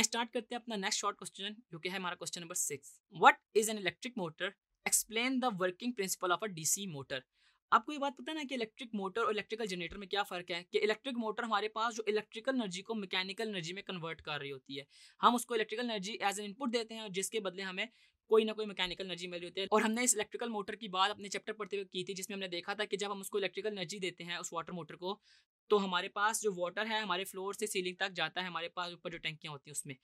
I start करते हैं अपना नेक्स्ट शॉर्ट क्वेश्चन जो कि है हमारा question number six what is an electric motor explain the working principle of a DC motor आपको ये बात पता है ना कि इलेक्ट्रिक मोटर और इलेक्ट्रिकल जनरेटर में क्या फ़र्क है कि इलेक्ट्रिक मोटर हमारे पास जो इलेक्ट्रिकल एनर्जी को मैकेनिकल एनर्जी में कन्वर्ट कर रही होती है हम उसको electrical energy as an input देते हैं और जिसके बदले हमें कोई ना कोई मैकेनिकल एनर्जी मिल रही होती है और हमने इस इलेक्ट्रिकल मोटर की बात अपने चैप्टर पढ़ते हुए की थी जिसमें हमने देखा था कि जब हम उसको इलेक्ट्रिकल एनर्जी देते हैं उस वाटर मोटर को तो हमारे पास जो वाटर है हमारे फ्लोर से सीलिंग तक जाता है हमारे पास ऊपर जो टैंकियाँ होती हैं उसमें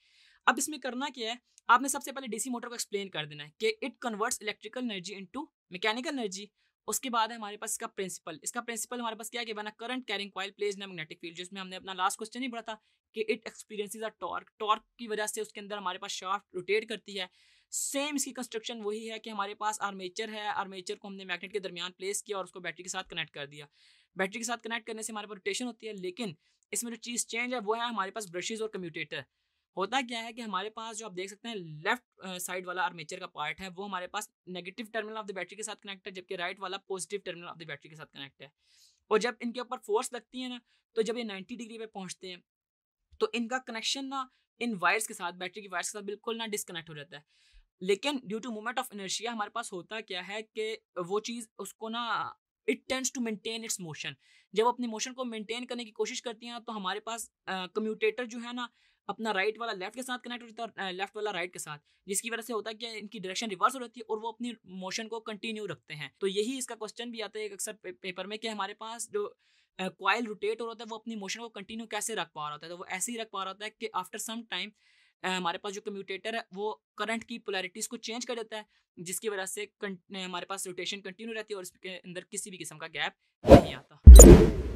अब इसमें करना क्या है आपने सबसे पहले डीसी मोटर को एक्सप्लेन कर देना है कि it converts electrical energy into mechanical energy उसके बाद है हमारे पास इसका प्रिंसिपल इसका प्रिंसिपल हमारे पास क्या है बना current carrying coil placed in magnetic field जिसमें हमने अपना लास्ट क्वेश्चन ही पढ़ा था कि it experiences a torque torque की वजह से उसके अंदर हमारे पास शाफ्ट रोटेट करती है सेम इसकी कंस्ट्रक्शन वही है कि हमारे पास आर्मेचर है आर्मेचर को हमने मैग्नेट के दरमियान प्लेस किया और उसको बैटरी के साथ कनेक्ट कर दिया बैटरी के साथ कनेक्ट करने से हमारे पास रोटेशन होती है लेकिन इसमें जो चीज़ चेंज है वो है हमारे पास ब्रशेज़ और कम्यूटेटर होता क्या है कि हमारे पास जो आप देख सकते हैं लेफ्ट साइड वाला आर्मेचर का पार्ट है वो हमारे पास negative terminal of the battery के साथ कनेक्ट है जबकि राइट वाला positive terminal of the battery के साथ कनेक्ट है और जब इनके ऊपर फोर्स लगती है ना तो जब ये नाइन्टी डिग्री पे पहुँचते हैं तो इनका कनेक्शन ना इन वायर्स के साथ बैटरी की वायर्स के साथ बिल्कुल ना डिसकनेक्ट हो जाता है लेकिन due to movement of inertia हमारे पास होता क्या है कि वो चीज़ उसको ना it tends to maintain its motion जब अपने मोशन को मेंटेन करने की कोशिश करती हैं तो हमारे पास कम्यूटेटर uh, जो है ना अपना राइट वाला लेफ्ट के साथ कनेक्ट हो जाता है लेफ्ट वाला राइट के साथ जिसकी वजह से होता है कि इनकी डायरेक्शन रिवर्स हो जाती है और वो अपनी मोशन को कंटिन्यू रखते हैं तो यही इसका क्वेश्चन भी आता है अक्सर पे, पेपर में कि हमारे पास जो कॉयल रोटेट हो रहा होता है वो अपनी मोशन को कंटिन्यू कैसे रख पा रहा होता है तो वो ऐसे ही रख पा रहा होता है कि आफ्टर सम टाइम हमारे पास जो कम्यूटेटर है वो करंट की पोलैरिटीज़ को चेंज कर देता है जिसकी वजह से हमारे पास रोटेशन कंटिन्यू रहती है और इसके अंदर किसी भी किस्म का गैप नहीं आता